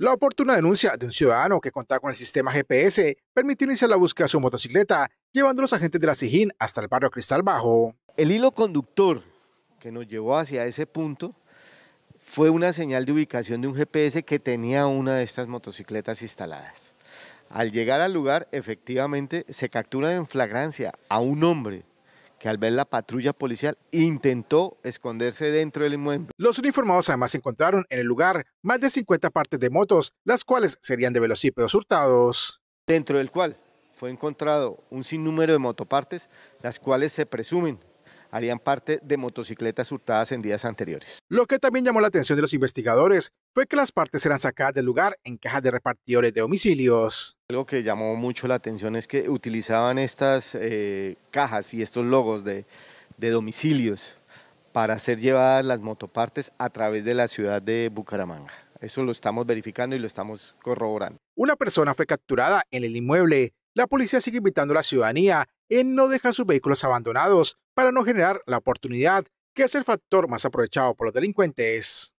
La oportuna denuncia de un ciudadano que contaba con el sistema GPS permitió iniciar la búsqueda de su motocicleta, llevando los agentes de la SIJIN hasta el barrio Cristal Bajo. El hilo conductor que nos llevó hacia ese punto fue una señal de ubicación de un GPS que tenía una de estas motocicletas instaladas. Al llegar al lugar, efectivamente, se captura en flagrancia a un hombre que al ver la patrulla policial intentó esconderse dentro del inmueble. Los uniformados además encontraron en el lugar más de 50 partes de motos, las cuales serían de velocípedos hurtados. Dentro del cual fue encontrado un sinnúmero de motopartes, las cuales se presumen harían parte de motocicletas hurtadas en días anteriores. Lo que también llamó la atención de los investigadores fue que las partes eran sacadas del lugar en cajas de repartidores de domicilios. Algo que llamó mucho la atención es que utilizaban estas eh, cajas y estos logos de, de domicilios para ser llevadas las motopartes a través de la ciudad de Bucaramanga. Eso lo estamos verificando y lo estamos corroborando. Una persona fue capturada en el inmueble. La policía sigue invitando a la ciudadanía en no dejar sus vehículos abandonados para no generar la oportunidad que es el factor más aprovechado por los delincuentes.